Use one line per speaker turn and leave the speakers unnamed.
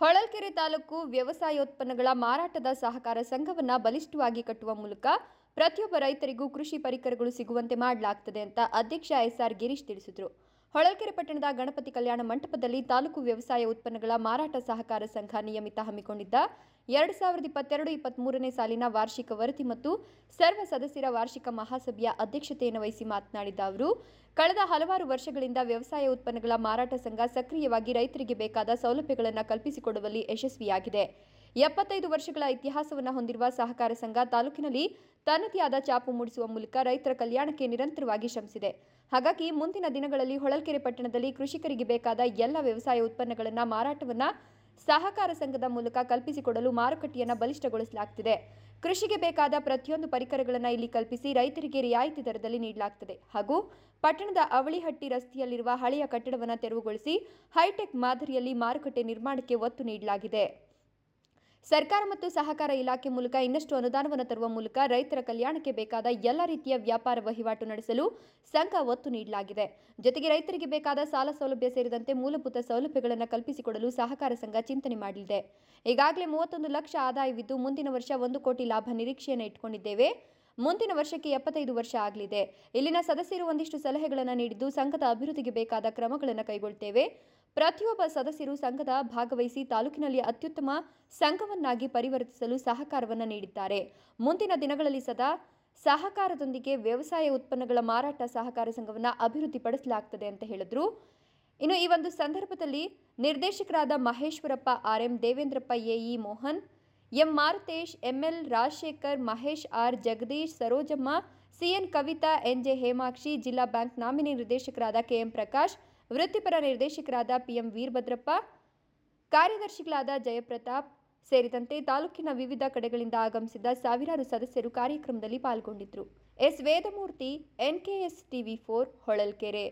ಹೊಳಲ್ಕೆರೆ ತಾಲೂಕು ವ್ಯವಸಾಯೋತ್ಪನ್ನಗಳ ಮಾರಾಟದ ಸಹಕಾರ ಸಂಘವನ್ನು ಬಲಿಷ್ಠವಾಗಿ ಕಟ್ಟುವ ಮೂಲಕ ಪ್ರತಿಯೊಬ್ಬ ರೈತರಿಗೂ ಕೃಷಿ ಪರಿಕರಗಳು ಸಿಗುವಂತೆ ಮಾಡಲಾಗ್ತದೆ ಅಂತ ಅಧ್ಯಕ್ಷ ಎಸ್ಆರ್ ಗಿರೀಶ್ ತಿಳಿಸಿದರು ಹೊಳಲ್ಕೆರೆ ಪಟ್ಟಣದ ಗಣಪತಿ ಕಲ್ಯಾಣ ಮಂಟಪದಲ್ಲಿ ತಾಲೂಕು ವ್ಯವಸಾಯ ಉತ್ಪನ್ನಗಳ ಮಾರಾಟ ಸಹಕಾರ ಸಂಘ ನಿಯಮಿತ ಹಮ್ಮಿಕೊಂಡಿದ್ದ ಎರಡು ಸಾವಿರದ ಇಪ್ಪತ್ತೆರಡು ಮೂರನೇ ಸಾಲಿನ ವಾರ್ಷಿಕ ವರದಿ ಮತ್ತು ಸರ್ವ ಸದಸ್ಯರ ವಾರ್ಷಿಕ ಮಹಾಸಭೆಯ ಅಧ್ಯಕ್ಷತೆಯನ್ನು ವಹಿಸಿ ಮಾತನಾಡಿದ ಅವರು ಕಳೆದ ಹಲವಾರು ವರ್ಷಗಳಿಂದ ವ್ಯವಸಾಯ ಉತ್ಪನ್ನಗಳ ಮಾರಾಟ ಸಂಘ ಸಕ್ರಿಯವಾಗಿ ರೈತರಿಗೆ ಬೇಕಾದ ಸೌಲಭ್ಯಗಳನ್ನು ಕಲ್ಪಿಸಿಕೊಡುವಲ್ಲಿ ಯಶಸ್ವಿಯಾಗಿದೆ ಎಪ್ಪತ್ತೈದು ವರ್ಷಗಳ ಇತಿಹಾಸವನ್ನು ಹೊಂದಿರುವ ಸಹಕಾರ ಸಂಘ ತಾಲೂಕಿನಲ್ಲಿ ತನ್ನದೇ ಆದ ಚಾಪು ಮೂಡಿಸುವ ಮೂಲಕ ರೈತರ ಕಲ್ಯಾಣಕ್ಕೆ ನಿರಂತರವಾಗಿ ಶ್ರಮಿಸಿದೆ ಹಾಗಾಗಿ ಮುಂದಿನ ದಿನಗಳಲ್ಲಿ ಹೊಳಲ್ಕೆರೆ ಪಟ್ಟಣದಲ್ಲಿ ಕೃಷಿಕರಿಗೆ ಬೇಕಾದ ಎಲ್ಲ ವ್ಯವಸಾಯ ಉತ್ಪನ್ನಗಳನ್ನು ಮಾರಾಟವನ್ನು ಸಹಕಾರ ಸಂಘದ ಮೂಲಕ ಕಲ್ಪಿಸಿಕೊಡಲು ಮಾರುಕಟ್ಟೆಯನ್ನು ಬಲಿಷ್ಠಗೊಳಿಸಲಾಗುತ್ತಿದೆ ಕೃಷಿಗೆ ಬೇಕಾದ ಪ್ರತಿಯೊಂದು ಪರಿಕರಗಳನ್ನು ಇಲ್ಲಿ ಕಲ್ಪಿಸಿ ರೈತರಿಗೆ ರಿಯಾಯಿತಿ ದರದಲ್ಲಿ ನೀಡಲಾಗುತ್ತದೆ ಹಾಗೂ ಪಟ್ಟಣದ ಅವಳಿಹಟ್ಟಿ ರಸ್ತೆಯಲ್ಲಿರುವ ಹಳೆಯ ಕಟ್ಟಡವನ್ನು ತೆರವುಗೊಳಿಸಿ ಹೈಟೆಕ್ ಮಾದರಿಯಲ್ಲಿ ಮಾರುಕಟ್ಟೆ ನಿರ್ಮಾಣಕ್ಕೆ ಒತ್ತು ನೀಡಲಾಗಿದೆ ಸರ್ಕಾರ ಮತ್ತು ಸಹಕಾರ ಇಲಾಖೆ ಮೂಲಕ ಇನ್ನಷ್ಟು ಅನುದಾನವನ್ನು ತರುವ ಮೂಲಕ ರೈತರ ಕಲ್ಯಾಣಕ್ಕೆ ಬೇಕಾದ ಎಲ್ಲ ರೀತಿಯ ವ್ಯಾಪಾರ ವಹಿವಾಟು ನಡೆಸಲು ಸಂಘ ಒತ್ತು ನೀಡಲಾಗಿದೆ ಜೊತೆಗೆ ರೈತರಿಗೆ ಬೇಕಾದ ಸಾಲ ಸೌಲಭ್ಯ ಸೇರಿದಂತೆ ಮೂಲಭೂತ ಸೌಲಭ್ಯಗಳನ್ನು ಕಲ್ಪಿಸಿಕೊಡಲು ಸಹಕಾರ ಸಂಘ ಚಿಂತನೆ ಮಾಡಲಿದೆ ಈಗಾಗಲೇ ಮೂವತ್ತೊಂದು ಲಕ್ಷ ಆದಾಯವಿದ್ದು ಮುಂದಿನ ವರ್ಷ ಒಂದು ಕೋಟಿ ಲಾಭ ನಿರೀಕ್ಷೆಯನ್ನು ಇಟ್ಟುಕೊಂಡಿದ್ದೇವೆ ಮುಂದಿನ ವರ್ಷಕ್ಕೆ ಎಪ್ಪತ್ತೈದು ವರ್ಷ ಆಗಲಿದೆ ಇಲ್ಲಿನ ಸದಸ್ಯರು ಒಂದಿಷ್ಟು ಸಲಹೆಗಳನ್ನು ನೀಡಿದ್ದು ಸಂಘದ ಅಭಿವೃದ್ಧಿಗೆ ಬೇಕಾದ ಕ್ರಮಗಳನ್ನು ಕೈಗೊಳ್ಳುತ್ತೇವೆ ಪ್ರತಿಯೊಬ್ಬ ಸದಸ್ಯರು ಸಂಘದ ಭಾಗವಹಿಸಿ ತಾಲೂಕಿನಲ್ಲಿ ಅತ್ಯುತ್ತಮ ಸಂಘವನ್ನಾಗಿ ಪರಿವರ್ತಿಸಲು ಸಹಕಾರವನ್ನು ನೀಡಿದ್ದಾರೆ ಮುಂದಿನ ದಿನಗಳಲ್ಲಿ ಸದಾ ಸಹಕಾರದೊಂದಿಗೆ ವ್ಯವಸಾಯ ಉತ್ಪನ್ನಗಳ ಮಾರಾಟ ಸಹಕಾರ ಸಂಘವನ್ನು ಅಭಿವೃದ್ಧಿಪಡಿಸಲಾಗ್ತದೆ ಅಂತ ಹೇಳಿದ್ರು ಇನ್ನು ಈ ಒಂದು ಸಂದರ್ಭದಲ್ಲಿ ನಿರ್ದೇಶಕರಾದ Maheshwarappa R M Devendrappa AE Mohan M Maruthesh ML Rajashekhar Mahesh R Jagadish Sarojamma CN Kavitha N J Hemakshi ಜಿಲ್ಲಾ ಬ್ಯಾಂಕ್ ನಾಮಿನಿ ನಿರ್ದೇಶಕರಾದ ಕೆಎಂ ಪ್ರಕಾಶ್ ವೃತ್ತಿಪರ ನಿರ್ದೇಶಕರಾದ ಪಿಎಂ ವೀರಭದ್ರಪ್ಪ ಕಾರ್ಯದರ್ಶಿಗಳಾದ ಜಯಪ್ರತಾಪ್ ಸೇರಿದಂತೆ ತಾಲೂಕಿನ ವಿವಿಧ ಕಡೆಗಳಿಂದ ಆಗಮಿಸಿದ ಸಾವಿರಾರು ಸದಸ್ಯರು ಕಾರ್ಯಕ್ರಮದಲ್ಲಿ ಪಾಲ್ಗೊಂಡಿದ್ದರು S Vedamurthy NKS TV four Holalkere